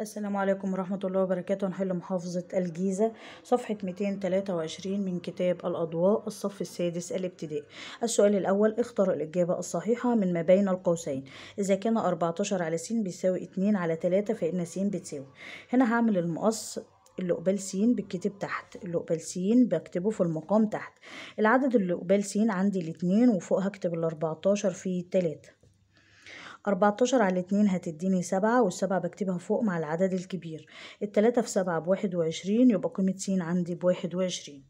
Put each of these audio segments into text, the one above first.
السلام عليكم ورحمة الله وبركاته نحل محافظة الجيزة صفحة 223 من كتاب الأضواء الصف السادس الابتدائي السؤال الأول اختر الإجابة الصحيحة من ما بين القوسين إذا كان 14 على س بيساوي 2 على 3 فإن س بتساوي هنا هعمل المقص اللي قبال س بتكتب تحت اللي قبال س بكتبه في المقام تحت العدد اللي قبال س عندي الاتنين وفوق هكتب الأربعتاشر في تلاتة أربعتاشر على اتنين هتديني سبعة والسبعة بكتبها فوق مع العدد الكبير التلاتة في سبعة بواحد وعشرين يبقى قيمة س عندي بواحد وعشرين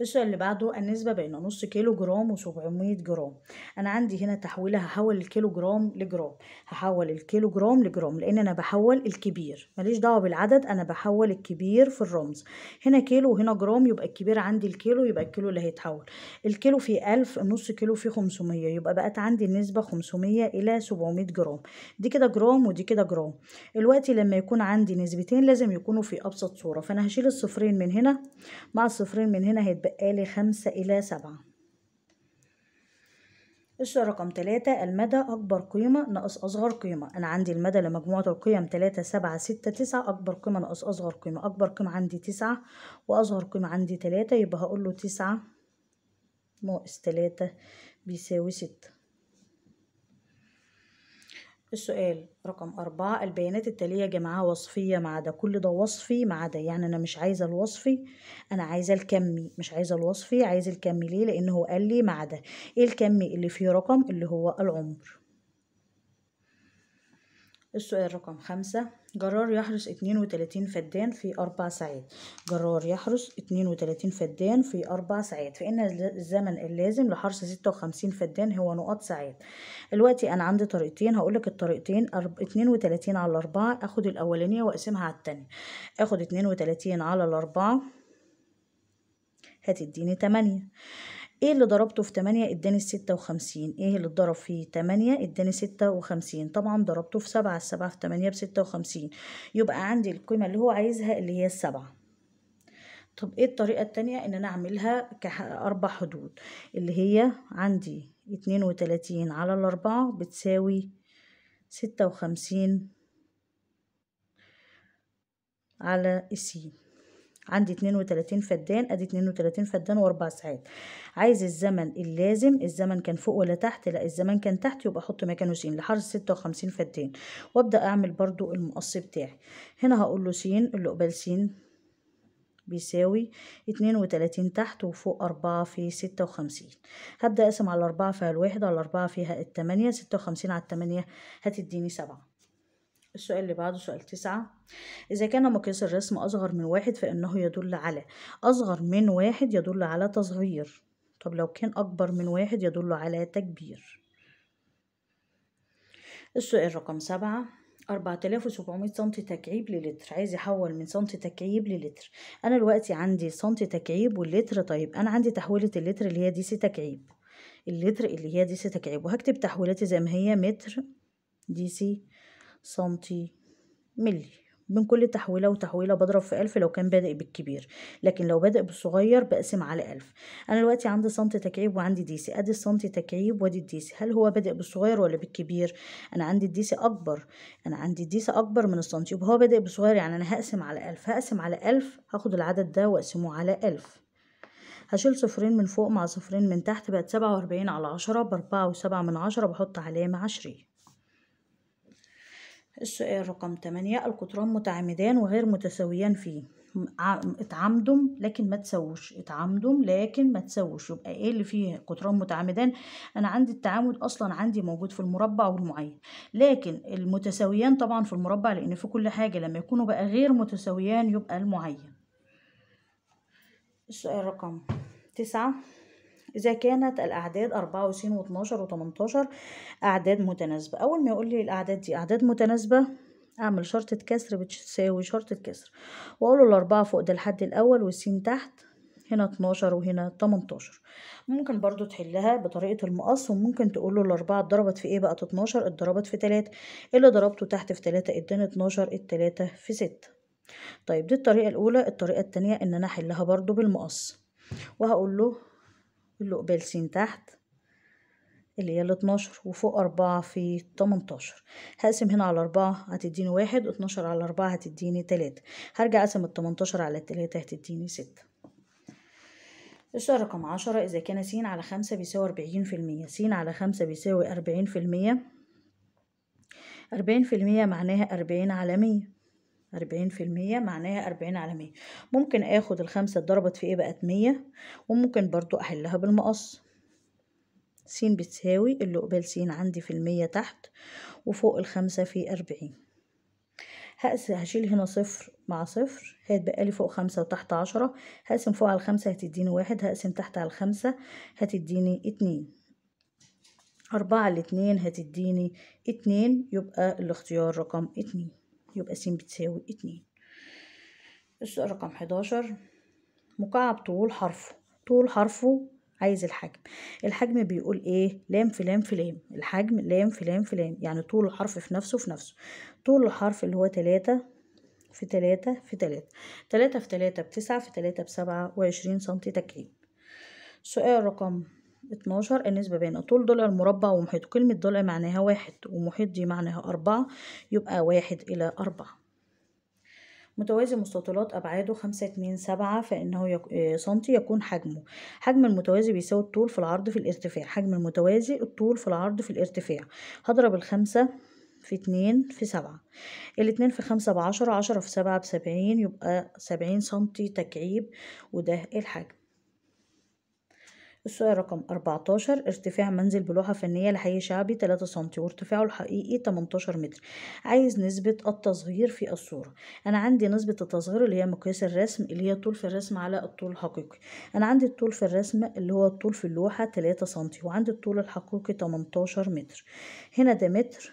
السؤال اللي بعده النسبة بين نص كيلو جرام و700 جرام أنا عندي هنا تحويلة هحول الكيلو جرام لجرام هحول الكيلو جرام لجرام لأن أنا بحول الكبير ماليش دعوة بالعدد أنا بحول الكبير في الرمز هنا كيلو وهنا جرام يبقى الكبير عندي الكيلو يبقى الكيلو اللي هيتحول الكيلو فيه ألف النص كيلو فيه 500 يبقى بقت عندي النسبة 500 إلى 700 جرام جرام دي كده جرام ودي كده جرام الوقت لما يكون عندي نسبتين لازم يكونوا في ابسط صوره فانا هشيل الصفرين من هنا مع الصفرين من هنا هيتبقى لي خمسة الى سبعة الشيء رقم تلاتة المدى أكبر قيمة ناقص أصغر قيمة أنا عندي المدى لمجموعة القيم تلاتة سبعة ستة تسعة أكبر قيمة ناقص أصغر قيمة أكبر قيمة عندي تسعة وأصغر قيمة عندي تلاتة يبقى هقول له تسعة ناقص تلاتة بيساوي ستة السؤال رقم أربعة البيانات التالية جمعها وصفية مع ده كل ده وصفي مع ده يعني أنا مش عايزة الوصفي أنا عايزة الكمي مش عايزة الوصفي عايزة الكمي ليه لأن هو قال لي مع ده إيه الكمي اللي فيه رقم اللي هو العمر السؤال رقم خمسة جرار يحرس اتنين وتلاتين فدان في أربع ساعات جرار يحرس اتنين وتلاتين فدان في أربع ساعات فإن الزمن اللازم لحرس ستة وخمسين فدان هو نقاط ساعات دلوقتي أنا عندي طريقتين هقولك الطريقتين اتنين وتلاتين على أربعة أخد الأولانية وأقسمها على التانية أخد اتنين وتلاتين على الأربعة هتديني تمانية ايه اللي ضربته في تمانية اداني ستة وخمسين ايه اللي اتضرب في تمانية اداني ستة وخمسين طبعا ضربته في سبعة السبعة في تمانية بستة وخمسين يبقى عندي القيمة اللي هو عايزها اللي هي السبعة طب ايه الطريقة التانية ان انا اعملها كأربع حدود اللي هي عندي اتنين وتلاتين على الاربعة بتساوي ستة وخمسين على السين عندي 32 فدان ادي 32 فدان واربع ساعات عايز الزمن اللازم الزمن كان فوق ولا تحت لا الزمن كان تحت يبقى احط مكانه س لحرز 56 فدان وابدا اعمل برضو المقص بتاعي هنا هقول له س اللي قبال س بيساوي اتنين تحت وفوق أربعة في ستة هبدأ أقسم على أربعة فيها الواحد على أربعة فيها التمانية ستة وخمسين على التمانية هتديني سبعة السؤال اللي بعده سؤال تسعة إذا كان مقياس الرسم أصغر من واحد فإنه يدل على أصغر من واحد يدل على تصغير طب لو كان أكبر من واحد يدل على تكبير السؤال رقم سبعة أربعة آلاف وسبعمية سنتي تكعيب للتر عايز يحول من سنتي تكعيب للتر أنا دلوقتي عندي سنتي تكعيب واللتر طيب أنا عندي تحويلة اللتر اللي هي دي سي تكعيب اللتر اللي هي دي سي تكعيب وهكتب تحويلاتي زي ما هي متر دي سي سنتي ملي من كل تحويلة وتحويلة بضرب في ألف لو كان بادئ بالكبير لكن لو بادئ بالصغير بقسم على ألف أنا دلوقتي عندي سنتي تكعيب وعندي ديسي أدي السنتي تكعيب وأدي الديسي هل هو بادئ بالصغير ولا بالكبير أنا عندي الديسي أكبر أنا عندي الديسي أكبر من السنتي وهو هو بادئ بالصغير يعني أنا هقسم على ألف هقسم على ألف هاخد العدد ده وأقسمه على ألف هشيل صفرين من فوق مع صفرين من تحت بقت سبعة وأربعين على عشرة بأربعة وسبعة من عشرة بحط علامة عشرين السؤال رقم 8 القطران متعامدان وغير متساويان فيه اتعمدم لكن ما تسوش اتعمدم لكن ما تسوش يبقى ايه اللي فيه قطران متعامدان انا عندي التعامد اصلا عندي موجود في المربع والمعين لكن المتساويان طبعا في المربع لان في كل حاجه لما يكونوا بقى غير متساويان يبقى المعين السؤال رقم تسعة إذا كانت الأعداد 24 و12 و18 أعداد متناسبة أول ما يقول لي الأعداد دي أعداد متناسبة أعمل شرطة كسر بتساوي شرطة كسر وأقوله الأربعة فوق ده الحد الأول والسين تحت هنا 12 وهنا 18 ممكن برضو تحلها بطريقة المقص وممكن تقوله الأربعة اتضربت في إيه بقت 12 اتضربت في 3 اللي ضربته تحت في 3 اداني 12 التلاتة في 6 طيب دي الطريقة الأولى الطريقة التانية إن أنا أحلها برضو بالمقص وهقول له قبال س تحت اللي هي ال 12 وفوق أربعة في تمنتاشر هقسم هنا على أربعة هتديني واحد 12 على أربعة هتديني تلاتة هرجع أقسم التمنتاشر على 3 هتديني ستة السؤال رقم عشرة إذا كان س على خمسة بيساوي أربعين في المية س على خمسة بيساوي أربعين في المية أربعين في المية معناها أربعين على مية أربعين في المية معناها أربعين على مية ممكن اخد الخمسة اتضربت في ايه بقت مية وممكن برضو احلها بالمقص س بتساوي اللي قبال س عندي في المية تحت وفوق الخمسة في أربعين هشيل هنا صفر مع صفر هيتبقى لي فوق خمسة وتحت عشرة هقسم فوق على الخمسة هتديني واحد هقسم تحت على الخمسة هتديني اتنين أربعة الاتنين هتديني اتنين يبقى الاختيار رقم اتنين يبقى س بتساوي اتنين السؤال رقم حداشر مكعب طول حرفه طول حرفه عايز الحجم الحجم بيقول ايه لام في لام في لام الحجم لام في لام في لام يعني طول الحرف في نفسه في نفسه طول الحرف اللي هو تلاتة في تلاتة في تلاتة تلاتة في تلاتة بتسعة في تلاتة بسبعة وعشرين سنتي تكعيب سؤال رقم اتناشر النسبة بين طول ضلع المربع ومحيطه كلمة ضلع معناها واحد ومحيط دي معناها أربعة يبقى واحد إلى أربعة متوازي مستطيلات أبعاده خمسة اتنين سبعة فإنه يك... آه، سنتي يكون حجمه حجم المتوازي بيساوي الطول في العرض في الارتفاع حجم المتوازي الطول في العرض في الارتفاع هضرب الخمسة في اتنين في سبعة الاتنين في خمسة بعشرة عشرة في سبعة بسبعين يبقى سبعين سنتي تكعيب وده الحجم السؤال رقم 14 ارتفاع منزل بلوحة فنية لحي شعبي 3 سم وارتفاعه الحقيقي 18 متر عايز نسبة التصغير في الصورة أنا عندي نسبة التصغير اللي هي مقياس الرسم اللي هي الطول في الرسم على الطول الحقيقي أنا عندي الطول في الرسم اللي هو الطول في اللوحة 3 سم وعندي الطول الحقيقي 18 متر هنا ده متر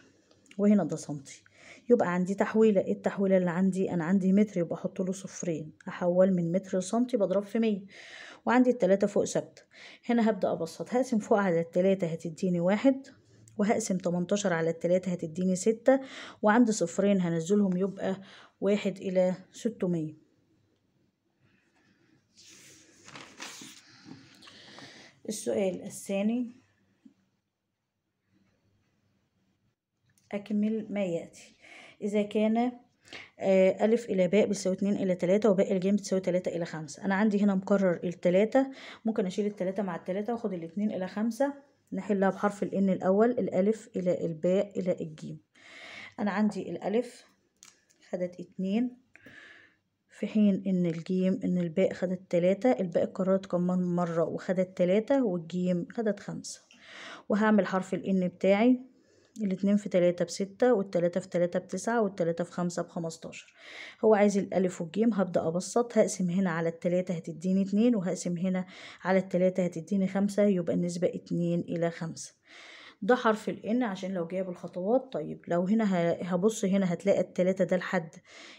وهنا ده سنتي يبقى عندي تحويلة ايه التحويلة اللي عندي انا عندي متر يبقى احط له صفرين احول من متر لسنتي بضرب في مية وعندي التلاتة فوق ثابتة هنا هبدأ أبسط هقسم فوق على التلاتة هتديني واحد وهقسم تمنتاشر على التلاتة هتديني ستة وعندي صفرين هنزلهم يبقى واحد إلى ستمية السؤال الثاني أكمل ما يأتي إذا كان آه، ألف إلى باء بتساوي اتنين إلى تلاتة وباقي الجيم بتساوي تلاتة إلى خمسة أنا عندي هنا مكرر التلاتة ممكن أشيل التلاتة مع التلاتة وأخد الاتنين إلى خمسة نحلها بحرف الإن الأول الألف إلى الباء إلى الجيم أنا عندي الألف خدت اتنين في حين ان الجيم ان الباء خدت تلاتة الباء اتكررت كمان مرة وخدت تلاتة والجيم خدت خمسة وهعمل حرف الان بتاعي الاتنين في تلاتة بستة والتلاتة في تلاتة بتسعة والتلاتة في خمسة بخمستاشر هو عايز الألف والجيم هبدأ أبسط هقسم هنا على التلاتة هتديني اتنين وهقسم هنا على التلاتة هتديني خمسة يبقى النسبة اتنين إلى خمسة ده حرف الان عشان لو جايب الخطوات طيب لو هنا هبص هنا هتلاقي التلاتة ده الحد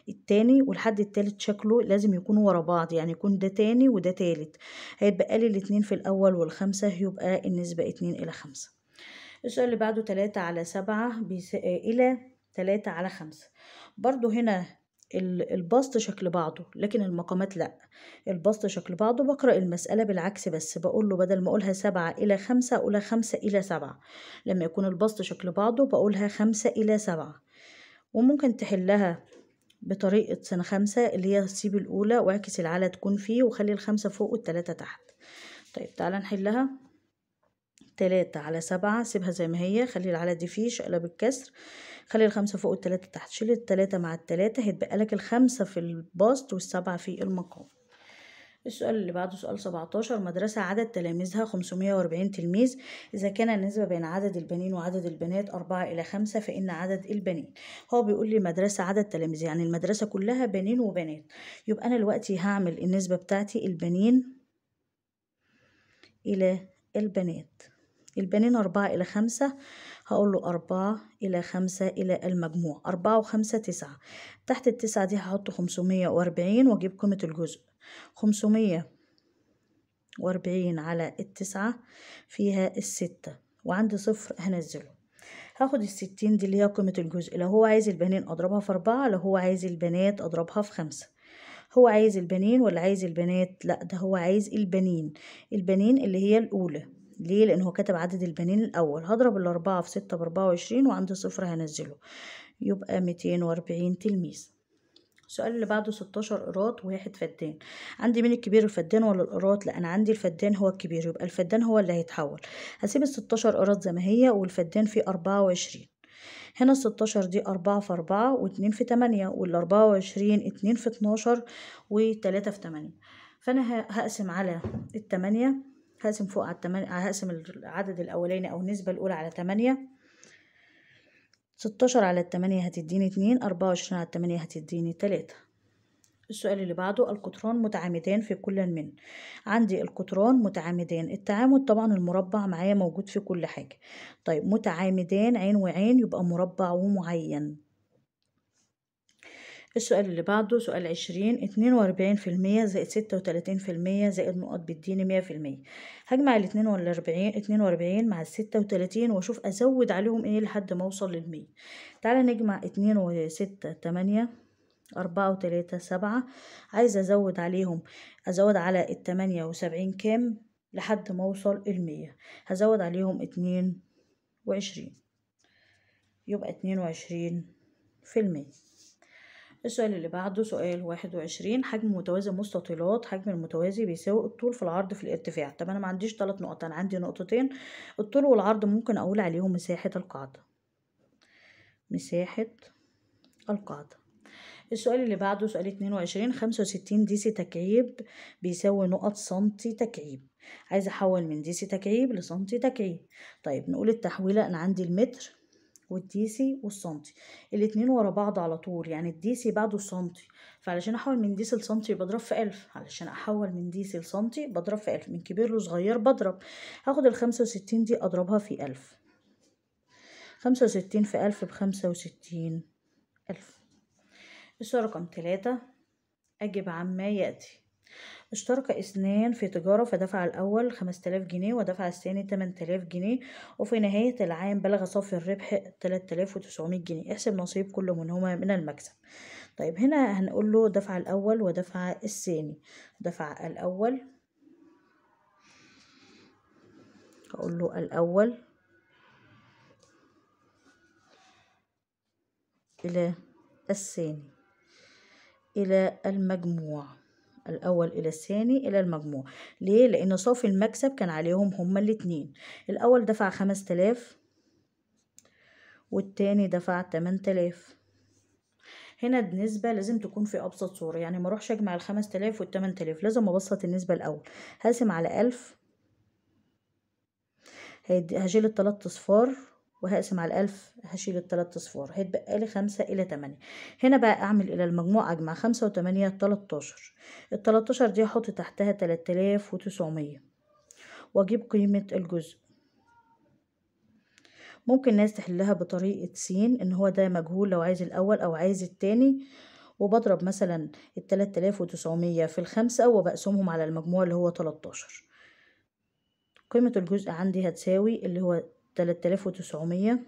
التاني والحد التالت شكله لازم يكون ورا بعض يعني يكون ده تاني وده تالت هيتبقى لي الاتنين في الاول والخمسة يبقى النسبة اتنين الى خمسة السؤال اللي بعده تلاتة على سبعة بيس... آه، إلى تلاتة على خمسة برضو هنا البسط شكل بعضه لكن المقامات لا البسط شكل بعضه بقرأ المسألة بالعكس بس بقول له بدل ما أقولها سبعة إلى خمسة أقولها خمسة إلى سبعة لما يكون البسط شكل بعضه بقولها خمسة إلى سبعة وممكن تحلها بطريقة سنة خمسة اللي هي تسيب الأولى واعكس العلى تكون فيه وخلي الخمسة فوق والتلاتة تحت طيب تعالى نحلها تلاتة على سبعة سيبها زي ما هي خلي دي فيه شقلب الكسر خلي الخمسة فوق التلاتة تحت شيل التلاتة مع التلاتة هيتبقى لك الخمسة في البسط والسبعة في المقام السؤال اللي بعده سؤال 17 مدرسة عدد تلاميذها 540 تلميذ إذا كان النسبة بين عدد البنين وعدد البنات 4 إلى 5 فإن عدد البنين هو بيقول لي مدرسة عدد تلاميذ يعني المدرسة كلها بنين وبنات يبقى أنا دلوقتي هعمل النسبة بتاعتي البنين إلى البنات البنين أربعة إلى خمسة هقول له أربعة إلى خمسة إلى المجموع أربعة وخمسة تسعة تحت التسعة دي هحط خمسمية وأربعين وأجيب قيمة الجزء خمسمية وأربعين على التسعة فيها الستة وعندي صفر هنزله هاخد الستين دي اللي هي قيمة الجزء لو هو عايز البنين أضربها في أربعة لو هو عايز البنات أضربها في خمسة هو عايز البنين ولا عايز البنات لا ده هو عايز البنين البنين اللي هي الأولى ليه لان هو كتب عدد البنين الاول هضرب الاربعة في ستة باربعة وعشرين وعندي صفر هنزله يبقى ميتين واربعين تلميذ السؤال اللي بعده ستاشر قراط وواحد فدان عندي مين الكبير الفدان ولا القراط لا انا عندي الفدان هو الكبير يبقى الفدان هو اللي هيتحول هسيب الستاشر قراط زي ما هي والفدان فيه اربعة وعشرين هنا الستاشر دي أربعة في أربعة واتنين في تمانية والأربعة وعشرين اتنين في اتناشر وتلاتة في تمانية فأنا هقسم على التمانية هقسم فوق على التمانية هقسم العدد الاولاني او النسبة الاولى على تمانية ستاشر على التمانية هتديني اتنين اربعة وعشرين على التمانية هتديني تلاتة السؤال اللي بعده القطران متعامدان في كل من عندي القطران متعامدان التعامد طبعا المربع معايا موجود في كل حاجة طيب متعامدان عين وعين يبقى مربع ومعين السؤال اللي بعده سؤال عشرين اتنين واربعين في المية زائد ستة وتلاتين في المية زائد نقاط بتديني مية في المية هجمع الاتنين والاربعين اتنين واربعين مع الستة وتلاتين واشوف ازود عليهم ايه لحد ما اوصل للمية تعالى نجمع اتنين وستة تمانية أربعة وتلاتة سبعة عايزة أزود عليهم أزود على التمانية وسبعين كام لحد ما أوصل المية هزود عليهم اتنين وعشرين يبقى اتنين وعشرين في المية السؤال اللي بعده سؤال واحد وعشرين حجم متوازي مستطيلات حجم المتوازي بيساوي الطول في العرض في الارتفاع طب أنا ما عنديش تلات نقط أنا عندي نقطتين الطول والعرض ممكن أقول عليهم مساحة القاعدة مساحة القاعدة السؤال اللي بعده سؤال اتنين وعشرين خمسة وستين سي تكعيب بيساوي نقط سنتي تكعيب عايزة أحول من دي سي تكعيب لسنتي تكعيب طيب نقول التحويلة أنا عندي المتر والديسي والسنتي الاتنين ورا بعض على طول يعني الديسي بعده سنتي فعلشان احول من ديسي لسنتي بضرب في الف علشان احول من ديسي لسنتي بضرب في الف من كبير لصغير بضرب هاخد الخمسة وستين دي اضربها في الف خمسة وستين في الف بخمسة وستين الف السؤال رقم تلاتة اجب عما يأتي اشترك اثنان في تجارة فدفع الأول 5000 جنيه ودفع الثاني 8000 جنيه وفي نهاية العام بلغ صافي الربح وتسعمائة جنيه احسب نصيب كل منهما من المكسب طيب هنا هنقول له دفع الأول ودفع الثاني دفع الأول هقول له الأول إلى الثاني إلى المجموع الأول إلى الثاني إلى المجموع ليه؟ لأن صافي المكسب كان عليهم هما الاثنين الأول دفع خمس تلاف والتاني دفع تمن تلاف هنا النسبة لازم تكون في أبسط صورة يعني ما روحش أجمع الخمس تلاف والتمن تلاف لازم أبسط النسبة الأول هقسم على ألف هشيل التلات أصفار وهقسم على الألف هشيل التلات أصفار هيتبقى لي خمسة إلى تمانية هنا بقى أعمل إلى المجموع أجمع خمسة وتمانية تلاتاشر التلاتاشر دي هحط تحتها تلاتلاف وتسعمية وأجيب قيمة الجزء ممكن ناس تحلها بطريقة س إن هو ده مجهول لو عايز الأول أو عايز التاني وبضرب مثلا التلات آلاف وتسعمية في الخمسة وبقسمهم على المجموع اللي هو تلاتاشر قيمة الجزء عندي هتساوي اللي هو تلاتلاف وتسعمية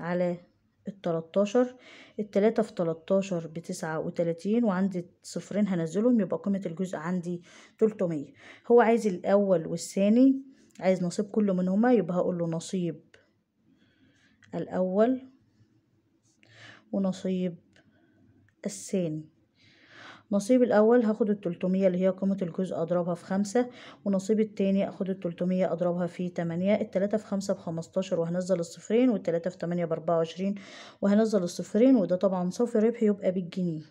على التلاتاشر التلاتة في تلاتاشر بتسعة وتلاتين وعندي صفرين هنزلهم يبقى قيمة الجزء عندي تلتمية هو عايز الأول والثاني عايز نصيب كل منهما يبقى هقول له نصيب الأول ونصيب الثاني نصيب الأول هاخد التلتمية اللي هي قيمة الجزء أضربها في خمسة ونصيب التاني أخد التلتمية أضربها في تمانية التلاتة في خمسة بخمستاشر وهنزل الصفرين والتلاتة في تمانية بأربعة وعشرين وهنزل الصفرين وده طبعا صافي ربح يبقى بالجنيه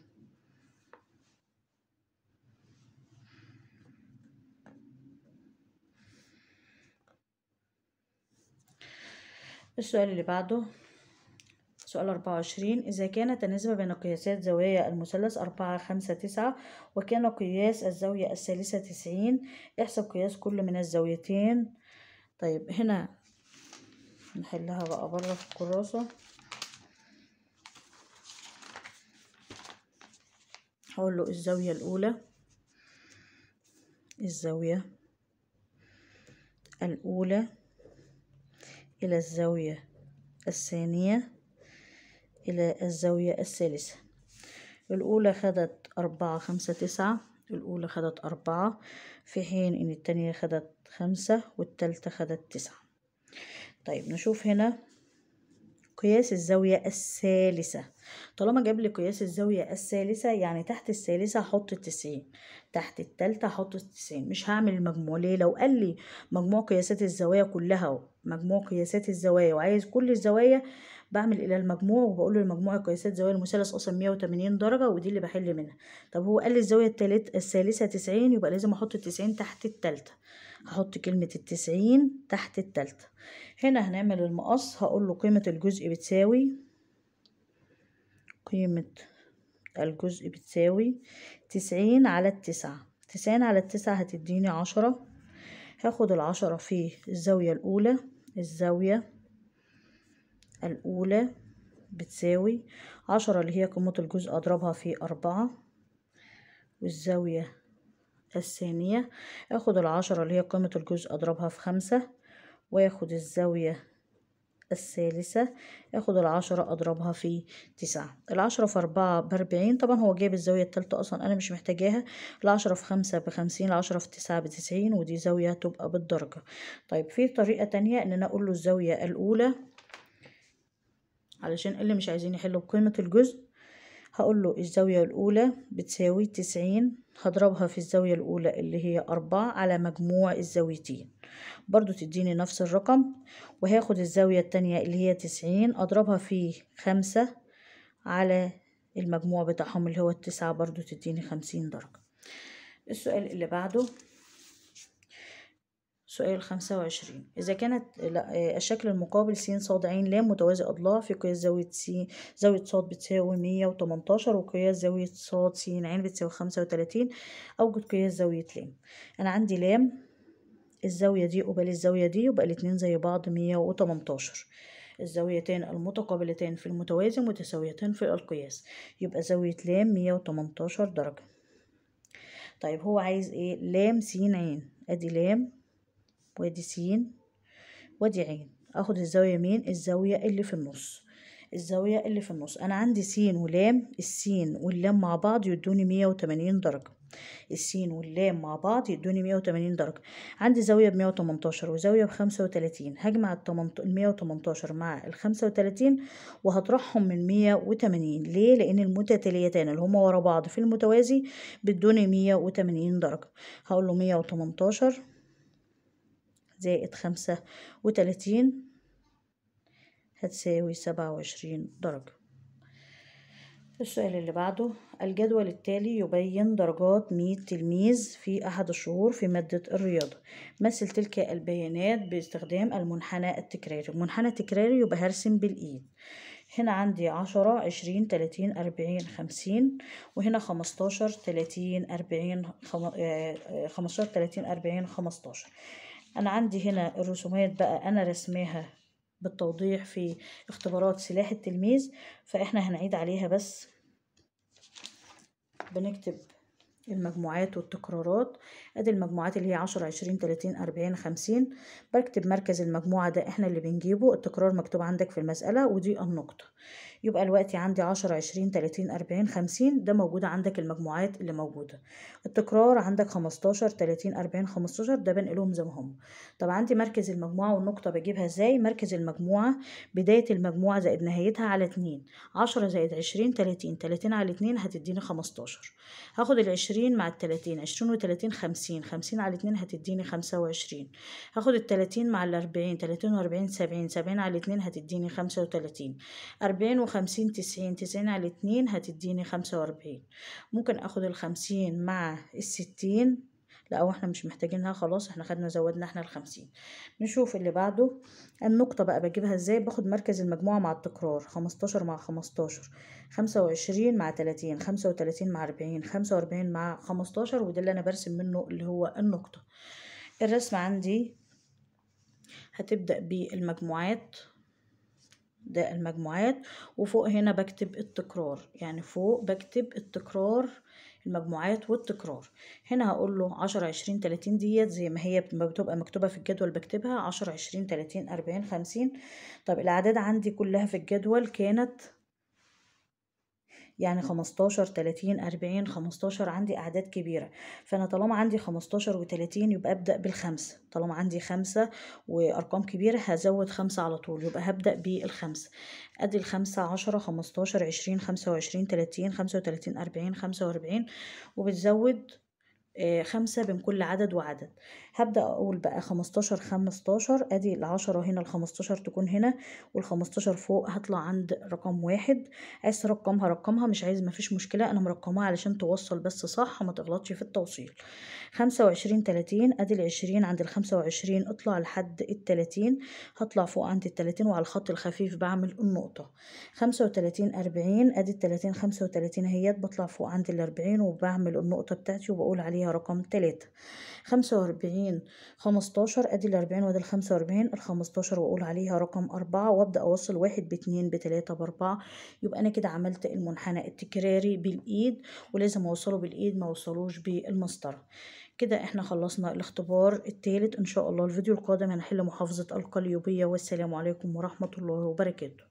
السؤال اللي بعده سؤال 24 إذا كانت النسبة بين قياسات زوايا المثلث 4 5 9 وكان قياس الزاوية الثالثة 90 احسب قياس كل من الزاويتين طيب هنا نحلها بقى بره في الكراسة هقول له الزاوية الأولى الزاوية الأولى إلى الزاوية الثانية إلى الزاوية الثالثة الأولى خدت أربعة خمسة تسعة الأولى خدت أربعة في حين إن التانية خدت خمسة والتالتة خدت تسعة طيب نشوف هنا قياس الزاوية الثالثة طالما جاب لي قياس الزاوية الثالثة يعني تحت الثالثة هحط التسعين تحت التالتة هحط التسعين مش هعمل المجموع ليه لو قال لي مجموع قياسات الزوايا كلها مجموع قياسات الزوايا وعايز كل الزوايا بعمل الى المجموع وبقول له المجموع قياسات زوايا المثلث اصلا 180 درجه ودي اللي بحل منها طب هو قال لي الزاويه الثالثه الثالثه 90 يبقى لازم احط ال 90 تحت الثالثه هحط كلمة التسعين تحت التالتة هنا هنعمل المقص هقول له قيمة الجزء بتساوي قيمة الجزء بتساوي تسعين على التسعة تسعين على التسعة هتديني عشرة هاخد العشرة في الزاوية الأولى الزاوية الأولى بتساوي عشرة اللي هي قيمة الجزء أضربها في أربعة والزاوية الثانية اخد العشرة اللي هي قيمة الجزء اضربها في خمسة واخد الزاوية الثالثة اخد العشرة اضربها في تسعة العشرة في اربعة باربعين طبعا هو جايب الزاوية التالتة اصلا انا مش محتاجاها العشرة في خمسة بخمسين العشرة في تسعة بتسعين ودي زاوية تبقى بالدرجة طيب في طريقة تانية ان انا اقول له الزاوية الاولى علشان اللي مش عايزين يحلوا بقيمة الجزء هقول له الزاوية الأولى بتساوي تسعين هضربها في الزاوية الأولى اللي هي أربعة على مجموع الزاويتين برضو تديني نفس الرقم وهاخد الزاوية التانية اللي هي تسعين أضربها في خمسة على المجموع بتاعهم اللي هو التسعة برضو تديني خمسين درجة السؤال اللي بعده سؤال خمسة وعشرين إذا كانت آه، الشكل المقابل س ص ع ل متوازي أضلاع في قياس زاوية س زاوية ص بتساوي مية وتمنتاشر وقياس زاوية ص س ع بتساوي خمسة وتلاتين أوجد قياس زاوية لام أنا عندي لام الزاوية دي قبال الزاوية دي يبقى الاتنين زي بعض مية وتمنتاشر الزاويتين المتقابلتين في المتوازي متساويتين في القياس يبقى زاوية لام مية وتمنتاشر درجة طيب هو عايز ايه لام س ع ادي لام وادي س وادي عين اخد الزاويه مين الزاويه اللي في النص الزاويه اللي في النص انا عندي س ولام السين واللام مع بعض يدوني 180 درجه السين واللام مع بعض يدوني 180 درجه عندي زاويه ب 118 وزاويه ب 35 هجمع ال 118 مع ال 35 وهطرحهم من 180 ليه لان المتتاليتين اللي هما ورا بعض في المتوازي بيدوني 180 درجه هقول له 118 زائد خمسة وتلاتين هتساوي سبعة وعشرين درجة السؤال اللي بعده الجدول التالي يبين درجات مية تلميذ في أحد الشهور في مادة الرياضة مثل تلك البيانات باستخدام المنحنى التكراري المنحنى التكراري يبقى هرسم بالإيد هنا عندي عشرة عشرين تلاتين أربعين خمسين وهنا خمستاشر تلاتين أربعين آه، آه، خمستاشر تلاتين أربعين خمستاشر انا عندي هنا الرسومات بقى انا رسماها بالتوضيح في اختبارات سلاح التلميذ فاحنا هنعيد عليها بس بنكتب المجموعات والتكرارات ادي المجموعات اللي هي 10 عشرين تلاتين اربعين خمسين بكتب مركز المجموعة ده احنا اللي بنجيبه التكرار مكتوب عندك في المسألة ودي النقطة يبقى الوقت عندي 10 عشرين تلاتين اربعين خمسين ده موجود عندك المجموعات اللي موجودة التكرار عندك خمستاشر تلاتين اربعين خمستاشر ده بنقلهم زي ما هم طب عندي مركز المجموعة والنقطة بجيبها ازاي مركز المجموعة بداية المجموعة زائد نهايتها على اتنين عشرة زائد عشرين تلاتين تلاتين على اتنين هتديني خمستاشر هاخد العشرين العشرين مع التلاتين عشرين وتلاتين خمسين خمسين على اتنين هتديني خمسة وعشرين هاخد التلاتين مع الأربعين تلاتين وأربعين سبعين سبعين على اتنين هتديني خمسة وتلاتين أربعين وخمسين تسعين تسعين على اتنين هتديني خمسة وأربعين ممكن أخد الخمسين مع الستين لا او احنا مش محتاجينها خلاص احنا خدنا زودنا احنا الخمسين نشوف اللي بعده النقطة بقى بجيبها ازاي باخد مركز المجموعة مع التكرار خمستاشر مع خمستاشر خمسة وعشرين مع تلاتين خمسة وتلاتين مع اربعين خمسة واربعين مع خمستاشر وده اللي انا برسم منه اللي هو النقطة الرسم عندي هتبدأ بالمجموعات ده المجموعات وفوق هنا بكتب التكرار يعني فوق بكتب التكرار المجموعات والتكرار هنا هقول له عشرة عشرين 30 ديت زي ما هي بتبقى مكتوبة في الجدول بكتبها عشرة عشرين 30 أربعين خمسين طب الأعداد عندي كلها في الجدول كانت يعني 15 30 40 15 عندي أعداد كبيرة فأنا طالما عندي 15 و30 يبقى أبدأ بالخمسة طالما عندي خمسة وأرقام كبيرة هزود خمسة على طول يبقى هبدأ بالخمسة أدي الخمسة عشرة خمستاشر عشرين خمسة وعشرين تلاتين خمسة وتلاتين أربعين خمسة وأربعين وبتزود آه، خمسة بين كل عدد وعدد هبدأ أقول بقى خمستاشر خمستاشر أدي العشرة هنا الخمستاشر تكون هنا والخمستاشر فوق هطلع عند رقم واحد عايز ترقمها رقمها مش عايز مفيش مشكلة أنا مرقمها علشان توصل بس صح ما تغلطش في التوصيل خمسة وعشرين تلاتين أدي العشرين عند الخمسة وعشرين اطلع لحد التلاتين هطلع فوق عند التلاتين وعلى الخط الخفيف بعمل النقطة خمسة وتلاتين أربعين أدي التلاتين خمسة وتلاتين هيات بطلع فوق عند الأربعين وبعمل النقطة بتاعتي وبقول عليها هي رقم تلاتة خمسة وأربعين خمستاشر أدي الأربعين وأدي الخمسة وأربعين الخمستاشر وأقول عليها رقم أربعة وأبدأ أوصل واحد باتنين بتلاتة بأربعة يبقى أنا كده عملت المنحنى التكراري بالإيد ولازم أوصله بالإيد ما أوصلوش بالمسطرة كده احنا خلصنا الاختبار التالت ان شاء الله الفيديو القادم هنحل محافظة القليوبية والسلام عليكم ورحمة الله وبركاته